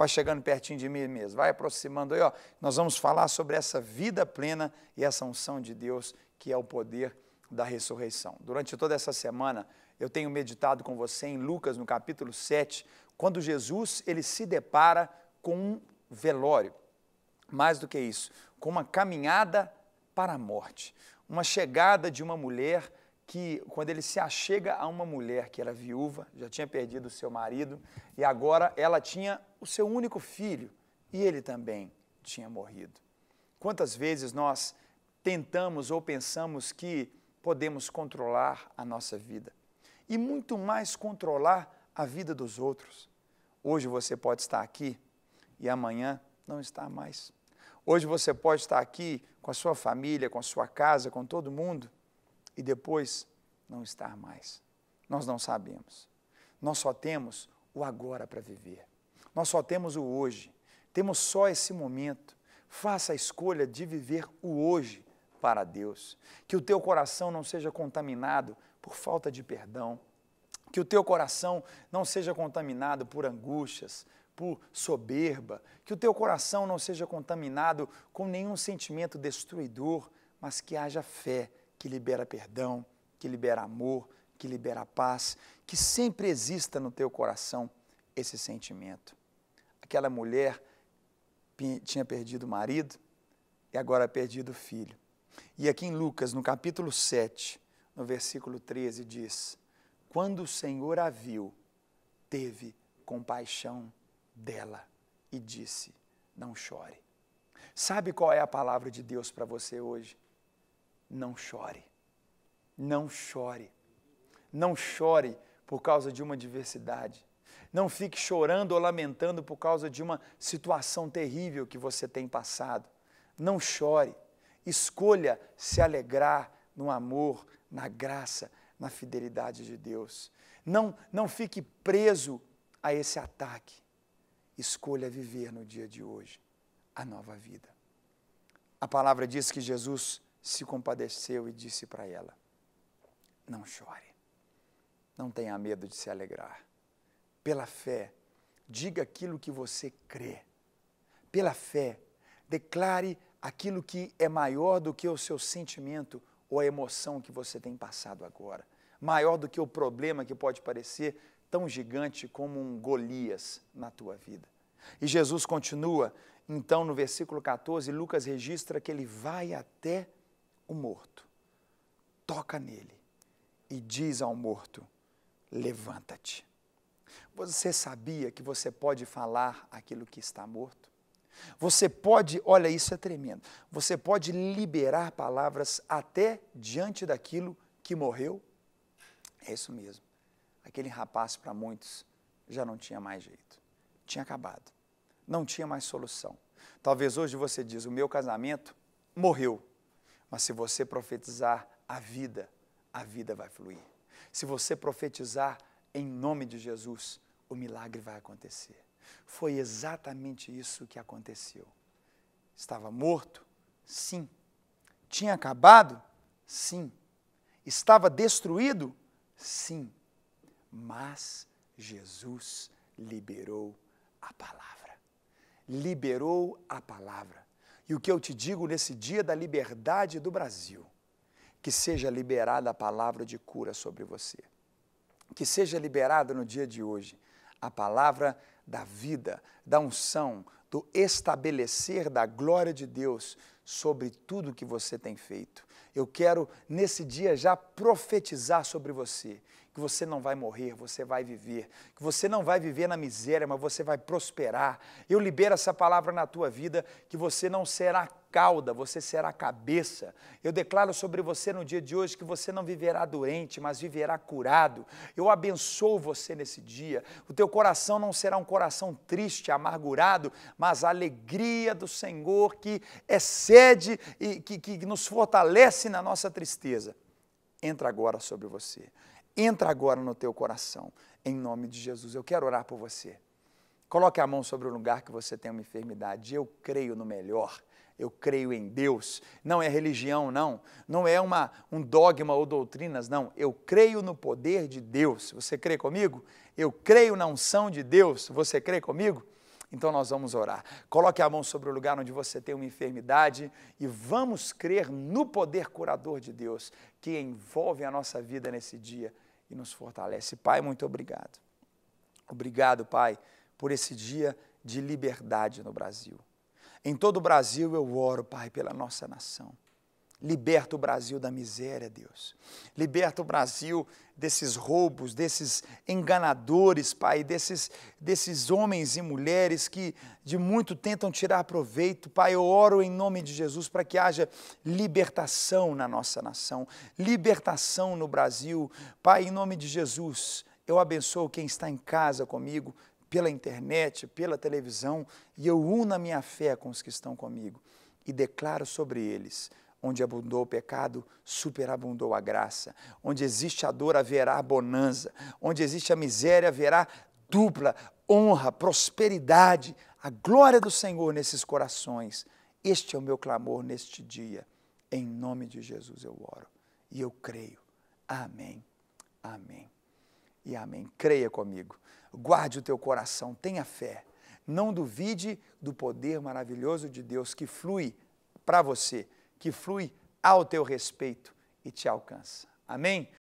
vai chegando pertinho de mim mesmo, vai aproximando aí, ó. Nós vamos falar sobre essa vida plena e essa unção de Deus, que é o poder da ressurreição. Durante toda essa semana, eu tenho meditado com você em Lucas, no capítulo 7, quando Jesus ele se depara com um velório. Mais do que isso, com uma caminhada para a morte, uma chegada de uma mulher que quando ele se achega a uma mulher que era viúva, já tinha perdido o seu marido, e agora ela tinha o seu único filho, e ele também tinha morrido. Quantas vezes nós tentamos ou pensamos que podemos controlar a nossa vida e muito mais controlar a vida dos outros. Hoje você pode estar aqui e amanhã não está mais. Hoje você pode estar aqui com a sua família, com a sua casa, com todo mundo e depois não estar mais. Nós não sabemos. Nós só temos o agora para viver. Nós só temos o hoje. Temos só esse momento. Faça a escolha de viver o hoje para Deus. Que o teu coração não seja contaminado por falta de perdão. Que o teu coração não seja contaminado por angústias, por soberba. Que o teu coração não seja contaminado com nenhum sentimento destruidor, mas que haja fé que libera perdão, que libera amor, que libera paz, que sempre exista no teu coração esse sentimento. Aquela mulher tinha perdido o marido e agora perdido o filho. E aqui em Lucas, no capítulo 7, no versículo 13, diz: Quando o Senhor a viu, teve compaixão dela e disse: Não chore. Sabe qual é a palavra de Deus para você hoje? não chore. Não chore. Não chore por causa de uma adversidade. Não fique chorando ou lamentando por causa de uma situação terrível que você tem passado. Não chore. Escolha se alegrar no amor, na graça, na fidelidade de Deus. Não, não fique preso a esse ataque. Escolha viver no dia de hoje a nova vida. A palavra diz que Jesus se compadeceu e disse para ela: Não chore, não tenha medo de se alegrar. Pela fé, diga aquilo que você crê. Pela fé, declare aquilo que é maior do que o seu sentimento ou a emoção que você tem passado agora, maior do que o problema que pode parecer tão gigante como um Golias na tua vida. E Jesus continua, então, no versículo 14, Lucas registra que ele vai até o morto, toca nele e diz ao morto: levanta-te. Você sabia que você pode falar aquilo que está morto? Você pode, olha, isso é tremendo. Você pode liberar palavras até diante daquilo que morreu? É isso mesmo. Aquele rapaz, para muitos, já não tinha mais jeito. Tinha acabado. Não tinha mais solução. Talvez hoje você diz: o meu casamento morreu. Mas se você profetizar a vida, a vida vai fluir. Se você profetizar em nome de Jesus, o milagre vai acontecer. Foi exatamente isso que aconteceu. Estava morto? Sim. Tinha acabado? Sim. Estava destruído? Sim. Mas Jesus liberou a palavra. Liberou a palavra. E o que eu te digo nesse dia da liberdade do Brasil, que seja liberada a palavra de cura sobre você. Que seja liberada no dia de hoje a palavra da vida, da unção, do estabelecer da glória de Deus sobre tudo que você tem feito. Eu quero, nesse dia, já profetizar sobre você que você não vai morrer, você vai viver, que você não vai viver na miséria, mas você vai prosperar. Eu libero essa palavra na tua vida, que você não será cauda, você será cabeça. Eu declaro sobre você no dia de hoje que você não viverá doente, mas viverá curado. Eu abençoo você nesse dia. O teu coração não será um coração triste, amargurado, mas a alegria do Senhor que excede e que, que nos fortalece na nossa tristeza. Entra agora sobre você entra agora no teu coração, em nome de Jesus. Eu quero orar por você. Coloque a mão sobre o lugar que você tem uma enfermidade. Eu creio no melhor. Eu creio em Deus. Não é religião, não. Não é uma, um dogma ou doutrinas, não. Eu creio no poder de Deus. Você crê comigo? Eu creio na unção de Deus. Você crê comigo? Então nós vamos orar. Coloque a mão sobre o lugar onde você tem uma enfermidade e vamos crer no poder curador de Deus que envolve a nossa vida nesse dia e nos fortalece. Pai, muito obrigado. Obrigado, Pai, por esse dia de liberdade no Brasil. Em todo o Brasil eu oro, Pai, pela nossa nação. Liberta o Brasil da miséria, Deus. Liberta o Brasil desses roubos, desses enganadores, Pai, desses, desses homens e mulheres que de muito tentam tirar proveito. Pai, eu oro em nome de Jesus para que haja libertação na nossa nação, libertação no Brasil. Pai, em nome de Jesus, eu abençoo quem está em casa comigo, pela internet, pela televisão, e eu uno a minha fé com os que estão comigo e declaro sobre eles Onde abundou o pecado, superabundou a graça. Onde existe a dor, haverá bonança. Onde existe a miséria, haverá dupla honra, prosperidade, a glória do Senhor nesses corações. Este é o meu clamor neste dia. Em nome de Jesus eu oro e eu creio. Amém. Amém. E amém. Creia comigo. Guarde o teu coração, tenha fé. Não duvide do poder maravilhoso de Deus que flui para você que flui ao teu respeito e te alcança. Amém?